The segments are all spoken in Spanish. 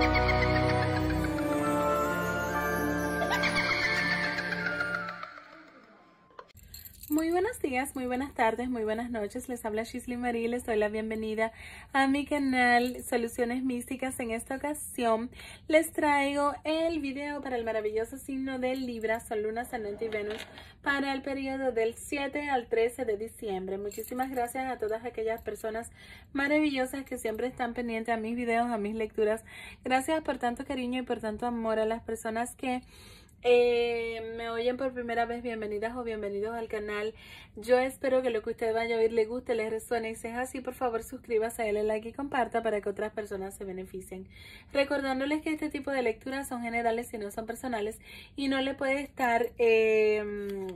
thank you buenos días, muy buenas tardes, muy buenas noches. Les habla Shisley Marie, les doy la bienvenida a mi canal Soluciones Místicas. En esta ocasión les traigo el video para el maravilloso signo de Libra, Sol, Luna, Ascendente y Venus para el periodo del 7 al 13 de diciembre. Muchísimas gracias a todas aquellas personas maravillosas que siempre están pendientes a mis videos, a mis lecturas. Gracias por tanto cariño y por tanto amor a las personas que eh, me oyen por primera vez, bienvenidas o bienvenidos al canal. Yo espero que lo que ustedes vaya a oír le guste, les resuene y si es así, por favor suscríbase, denle like y comparta para que otras personas se beneficien. Recordándoles que este tipo de lecturas son generales y no son personales y no le puede estar eh,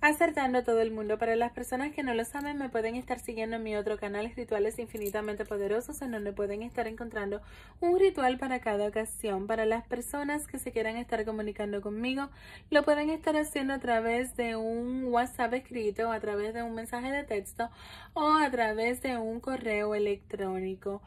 acertando a todo el mundo. Para las personas que no lo saben, me pueden estar siguiendo en mi otro canal, Rituales Infinitamente Poderosos, en donde pueden estar encontrando un ritual para cada ocasión. Para las personas que se quieran estar comunicando conmigo, lo pueden estar haciendo a través de un WhatsApp escrito, a través de un mensaje de texto o a través de un correo electrónico.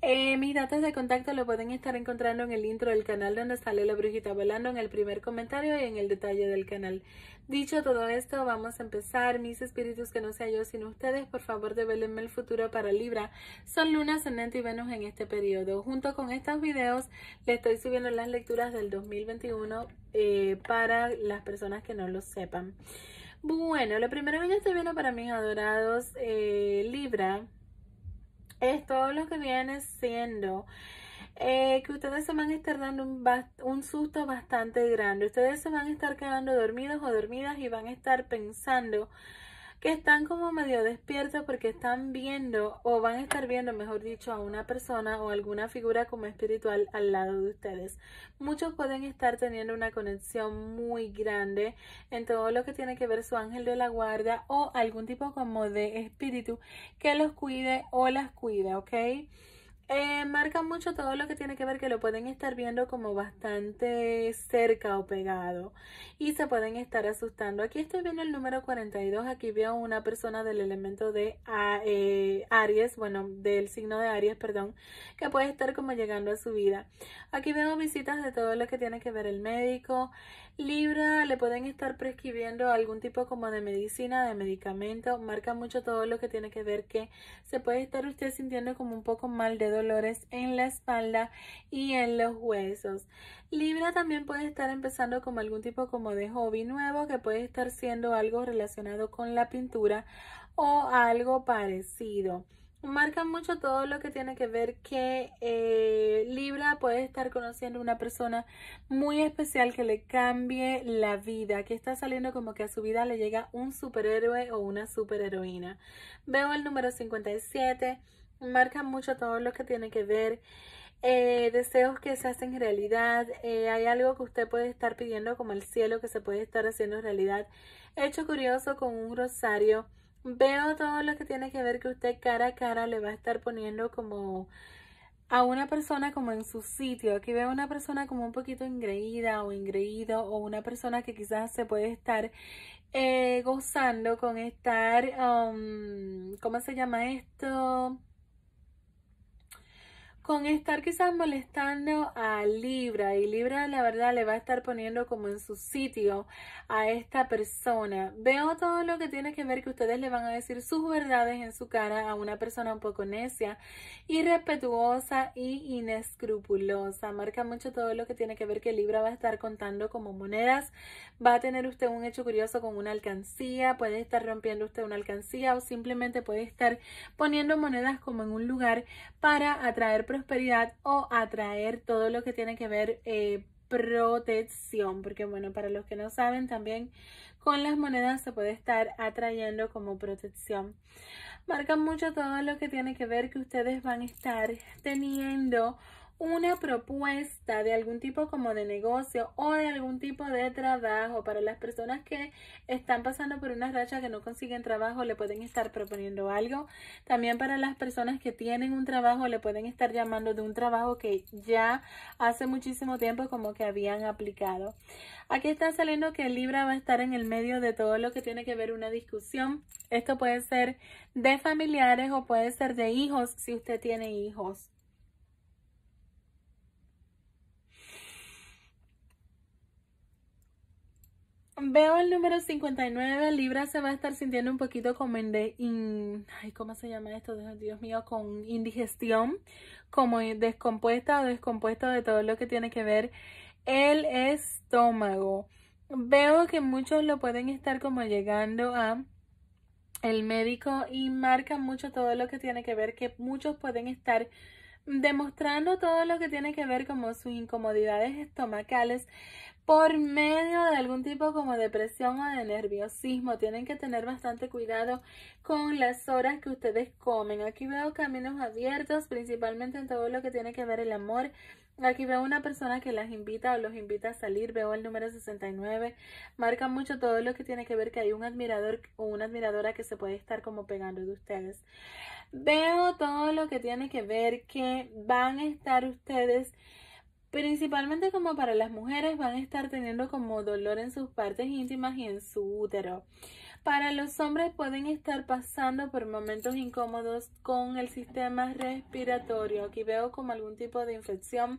Eh, mis datos de contacto lo pueden estar encontrando en el intro del canal donde sale la brujita volando, en el primer comentario y en el detalle del canal. Dicho todo esto, vamos a empezar. Mis espíritus, que no sea yo sino ustedes, por favor develenme el futuro para Libra. Son Luna, Ascendente y Venus en este periodo. Junto con estos videos, le estoy subiendo las lecturas del 2021 eh, para las personas que no lo sepan. Bueno, lo primero que yo estoy viendo para mis adorados eh, Libra es todo lo que viene siendo eh, que ustedes se van a estar dando un, un, susto bastante grande. Ustedes se van a estar quedando dormidos o dormidas y van a estar pensando que están como medio despiertos porque están viendo o van a estar viendo, mejor dicho, a una persona o alguna figura como espiritual al lado de ustedes. Muchos pueden estar teniendo una conexión muy grande en todo lo que tiene que ver su ángel de la guarda o algún tipo como de espíritu que los cuide o las cuide ¿ok? Eh, marca mucho todo lo que tiene que ver que lo pueden estar viendo como bastante cerca o pegado y se pueden estar asustando. Aquí estoy viendo el número 42, aquí veo una persona del elemento de eh, Aries, bueno, del signo de Aries, perdón, que puede estar como llegando a su vida. Aquí veo visitas de todo lo que tiene que ver el médico, Libra le pueden estar prescribiendo algún tipo como de medicina, de medicamento, marca mucho todo lo que tiene que ver que se puede estar usted sintiendo como un poco mal de dolores en la espalda y en los huesos. Libra también puede estar empezando como algún tipo como de hobby nuevo que puede estar siendo algo relacionado con la pintura o algo parecido marca mucho todo lo que tiene que ver que eh, Libra Puede estar conociendo una persona muy especial que le cambie la vida, que está saliendo como que a su vida le llega un superhéroe o una superheroína. Veo el número 57, marca mucho todo lo que tiene que ver. Eh, deseos que se hacen realidad, eh, hay algo que usted puede estar pidiendo como el cielo que se puede estar haciendo realidad, hecho curioso con un rosario, veo todo lo que tiene que ver que usted cara a cara le va a estar poniendo como a una persona como en su sitio, aquí veo una persona como un poquito engreída o ingreído. o una persona que quizás se puede estar eh, gozando con estar, um, ¿cómo se llama esto? con estar quizás molestando a Libra y Libra la verdad le va a estar poniendo como en su sitio a esta persona. Veo todo lo que tiene que ver que ustedes le van a decir sus verdades en su cara a una persona un poco necia, irrespetuosa y inescrupulosa. Marca mucho todo lo que tiene que ver que Libra va a estar contando como monedas. Va a tener usted un hecho curioso con una alcancía, puede estar rompiendo usted una alcancía o simplemente puede estar poniendo monedas como en un lugar para atraer prosperidad o atraer todo lo que tiene que ver eh, protección, porque bueno, para los que no saben, también con las monedas se puede estar atrayendo como protección. Marca mucho todo lo que tiene que ver que ustedes van a estar teniendo una propuesta de algún tipo como de negocio o de algún tipo de trabajo. Para las personas que están pasando por una racha que no consiguen trabajo, le pueden estar proponiendo algo. También para las personas que tienen un trabajo, le pueden estar llamando de un trabajo que ya hace muchísimo tiempo como que habían aplicado. Aquí está saliendo que Libra va a estar en el medio de todo lo que tiene que ver una discusión. Esto puede ser de familiares o puede ser de hijos si usted tiene hijos. Veo el número 59, Libra se va a estar sintiendo un poquito como en de... ay, ¿cómo se llama esto? Dios mío, con indigestión, como descompuesta o descompuesto de todo lo que tiene que ver el estómago. Veo que muchos lo pueden estar como llegando a el médico y marca mucho todo lo que tiene que ver, que muchos pueden estar demostrando todo lo que tiene que ver como sus incomodidades estomacales, por medio de algún tipo como depresión o de nerviosismo. Tienen que tener bastante cuidado con las horas que ustedes comen. Aquí veo caminos abiertos, principalmente en todo lo que tiene que ver el amor. Aquí veo una persona que las invita o los invita a salir. Veo el número 69. Marca mucho todo lo que tiene que ver que hay un admirador o una admiradora que se puede estar como pegando de ustedes. Veo todo lo que tiene que ver que van a estar ustedes Principalmente como para las mujeres van a estar teniendo como dolor en sus partes íntimas y en su útero. Para los hombres pueden estar pasando por momentos incómodos con el sistema respiratorio. Aquí veo como algún tipo de infección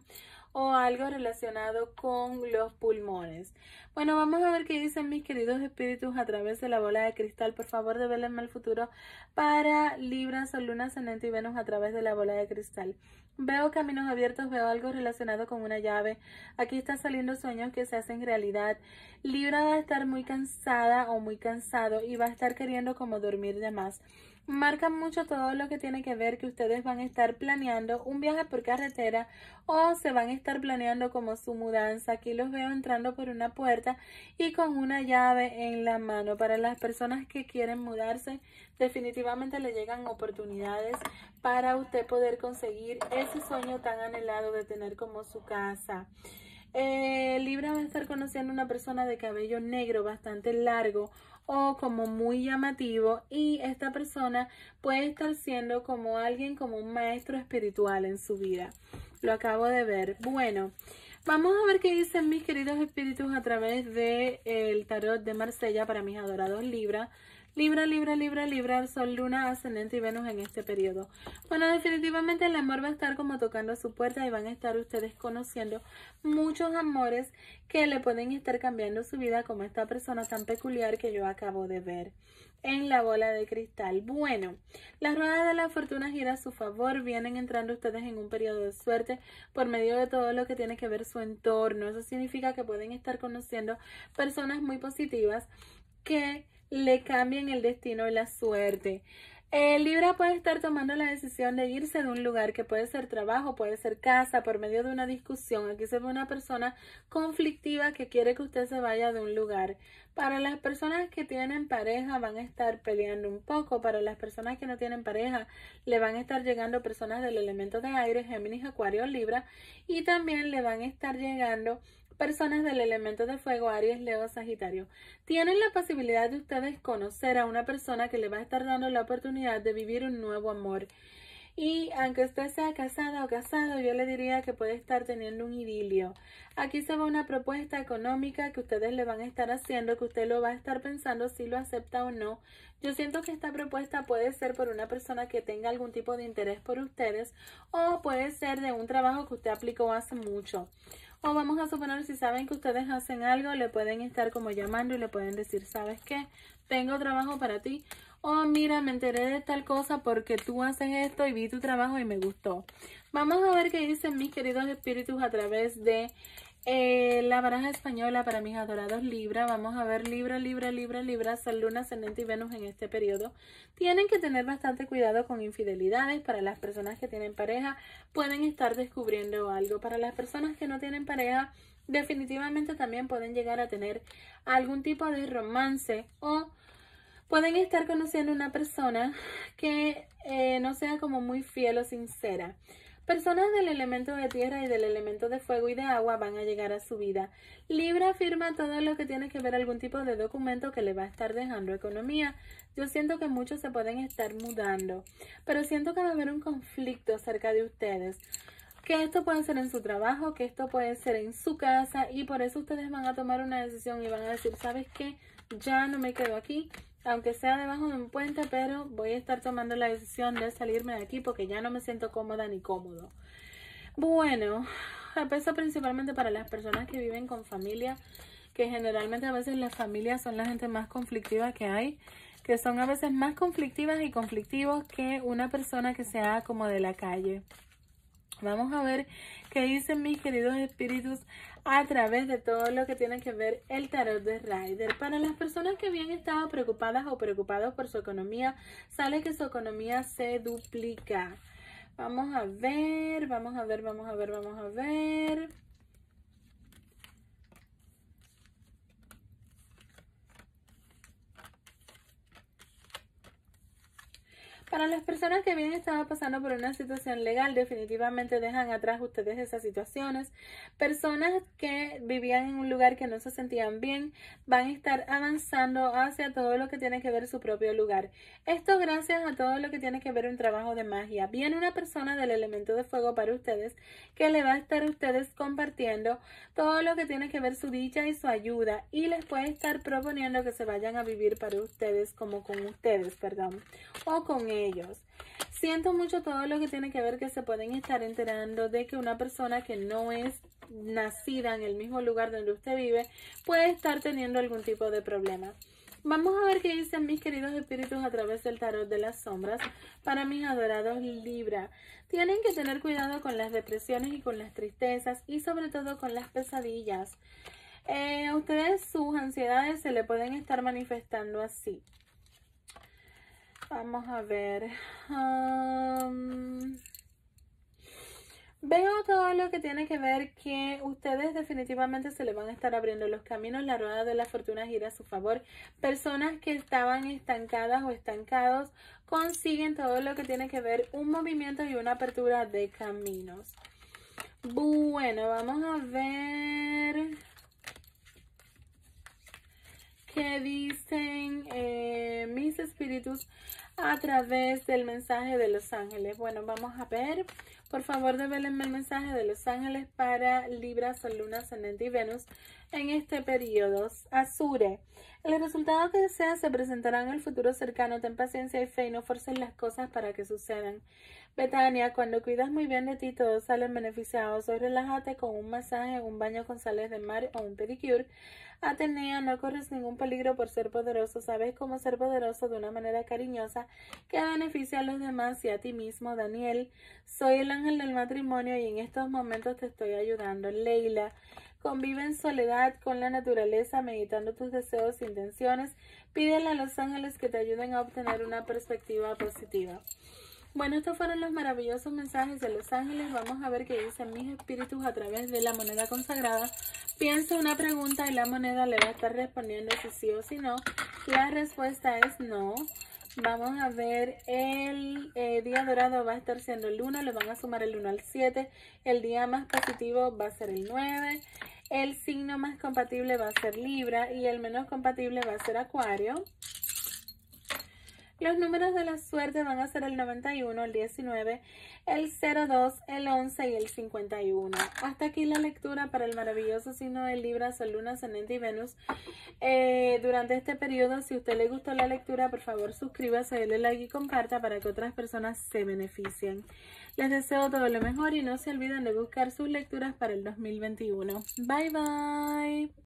o algo relacionado con los pulmones. Bueno, vamos a ver qué dicen mis queridos espíritus a través de la bola de cristal. Por favor, develenme el futuro para Libra, Sol, Luna, Ascendente y Venus a través de la bola de cristal. Veo caminos abiertos, veo algo relacionado con una llave. Aquí están saliendo sueños que se hacen realidad. Libra va a estar muy cansada o muy cansado y va a estar queriendo como dormir de más marca mucho todo lo que tiene que ver que ustedes van a estar planeando un viaje por carretera o se van a estar planeando como su mudanza. Aquí los veo entrando por una puerta y con una llave en la mano. Para las personas que quieren mudarse, definitivamente le llegan oportunidades para usted poder conseguir ese sueño tan anhelado de tener como su casa. Eh, Libra va a estar conociendo una persona de cabello negro bastante largo o como muy llamativo y esta persona puede estar siendo como alguien, como un maestro espiritual en su vida. Lo acabo de ver. Bueno, Vamos a ver qué dicen mis queridos espíritus a través del el tarot de Marsella para mis adorados Libra. Libra, Libra, Libra, Libra, Sol, Luna, Ascendente y Venus en este periodo. Bueno, definitivamente el amor va a estar como tocando su puerta y van a estar ustedes conociendo muchos amores que le pueden estar cambiando su vida como esta persona tan peculiar que yo acabo de ver en la bola de cristal. Bueno, las ruedas de la fortuna gira a su favor, vienen entrando ustedes en un periodo de suerte por medio de todo lo que tiene que ver su entorno. Eso significa que pueden estar conociendo personas muy positivas que le cambien el destino y la suerte. Libra puede estar tomando la decisión de irse de un lugar que puede ser trabajo, puede ser casa, por medio de una discusión. Aquí se ve una persona conflictiva que quiere que usted se vaya de un lugar. Para las personas que tienen pareja van a estar peleando un poco. Para las personas que no tienen pareja le van a estar llegando personas del elemento de aire, Géminis, Acuario, Libra. Y también le van a estar llegando personas del elemento de fuego, Aries, Leo, Sagitario, tienen la posibilidad de ustedes conocer a una persona que le va a estar dando la oportunidad de vivir un nuevo amor. Y aunque usted sea casada o casado, yo le diría que puede estar teniendo un idilio. Aquí se va una propuesta económica que ustedes le van a estar haciendo, que usted lo va a estar pensando si lo acepta o no. Yo siento que esta propuesta puede ser por una persona que tenga algún tipo de interés por ustedes o puede ser de un trabajo que usted aplicó hace mucho. O vamos a suponer si saben que ustedes hacen algo, le pueden estar como llamando y le pueden decir, ¿sabes qué? Tengo trabajo para ti. O mira, me enteré de tal cosa porque tú haces esto y vi tu trabajo y me gustó. Vamos a ver qué dicen mis queridos espíritus a través de eh, la baraja española para mis adorados Libra, vamos a ver Libra, Libra, Libra, Libra, Sol, Luna, Ascendente y Venus en este periodo. Tienen que tener bastante cuidado con infidelidades, para las personas que tienen pareja pueden estar descubriendo algo, para las personas que no tienen pareja definitivamente también pueden llegar a tener algún tipo de romance o pueden estar conociendo una persona que eh, no sea como muy fiel o sincera. Personas del elemento de tierra y del elemento de fuego y de agua van a llegar a su vida. Libra firma todo lo que tiene que ver algún tipo de documento que le va a estar dejando economía. Yo siento que muchos se pueden estar mudando, pero siento que va a haber un conflicto acerca de ustedes que esto puede ser en su trabajo, que esto puede ser en su casa y por eso ustedes van a tomar una decisión y van a decir, ¿sabes qué? Ya no me quedo aquí, aunque sea debajo de un puente, pero voy a estar tomando la decisión de salirme de aquí porque ya no me siento cómoda ni cómodo. Bueno, peso principalmente para las personas que viven con familia, que generalmente a veces las familias son la gente más conflictiva que hay, que son a veces más conflictivas y conflictivos que una persona que sea como de la calle. Vamos a ver qué dicen mis queridos espíritus a través de todo lo que tiene que ver el tarot de Rider. Para las personas que habían estado preocupadas o preocupados por su economía, sale que su economía se duplica. Vamos a ver, vamos a ver, vamos a ver, vamos a ver. Para las personas que bien estado pasando por una situación legal, definitivamente dejan atrás ustedes esas situaciones. Personas que vivían en un lugar que no se sentían bien van a estar avanzando hacia todo lo que tiene que ver su propio lugar. Esto gracias a todo lo que tiene que ver un trabajo de magia. Viene una persona del elemento de fuego para ustedes que le va a estar a ustedes compartiendo todo lo que tiene que ver su dicha y su ayuda y les puede estar proponiendo que se vayan a vivir para ustedes como con ustedes, perdón, o con él ellos. Siento mucho todo lo que tiene que ver que se pueden estar enterando de que una persona que no es nacida en el mismo lugar donde usted vive puede estar teniendo algún tipo de problema. Vamos a ver qué dicen mis queridos espíritus a través del tarot de las sombras para mis adorados Libra. Tienen que tener cuidado con las depresiones y con las tristezas y sobre todo con las pesadillas. Eh, a ustedes sus ansiedades se le pueden estar manifestando así. Vamos a ver. Um, veo todo lo que tiene que ver que ustedes definitivamente se le van a estar abriendo los caminos, la rueda de la fortuna gira a su favor. Personas que estaban estancadas o estancados consiguen todo lo que tiene que ver un movimiento y una apertura de caminos. Bueno, vamos a ver qué dicen eh, mis espíritus a través del mensaje de los ángeles. Bueno, vamos a ver. Por favor, develenme el mensaje de los ángeles para Libra, Sol, Luna, Ascendente y Venus en este periodo. Azure. El resultado que deseas se presentará en el futuro cercano. Ten paciencia y fe y no forces las cosas para que sucedan. Betania, cuando cuidas muy bien de ti, todos salen beneficiados. Hoy relájate con un masaje, un baño con sales de mar o un pedicure. Atenea, no corres ningún peligro por ser poderoso. Sabes cómo ser poderoso de una manera cariñosa que beneficia a los demás y a ti mismo, Daniel. Soy el ángel del matrimonio y en estos momentos te estoy ayudando, Leila. Convive en soledad con la naturaleza, meditando tus deseos e intenciones. Pídele a los ángeles que te ayuden a obtener una perspectiva positiva. Bueno, estos fueron los maravillosos mensajes de los ángeles. Vamos a ver qué dicen mis espíritus a través de la moneda consagrada. Piensa una pregunta y la moneda le va a estar respondiendo si sí o si no. La respuesta es no. Vamos a ver, el eh, día dorado va a estar siendo el 1, le van a sumar el 1 al 7. El día más positivo va a ser el 9. El signo más compatible va a ser Libra y el menos compatible va a ser Acuario. Los números de la suerte van a ser el 91, el 19, el 02, el 11 y el 51. Hasta aquí la lectura para el maravilloso signo de Libra, Sol, Luna, Ascendente y Venus. Eh, durante este periodo, si a usted le gustó la lectura, por favor suscríbase, denle like y comparta para que otras personas se beneficien. Les deseo todo lo mejor y no se olviden de buscar sus lecturas para el 2021. Bye bye.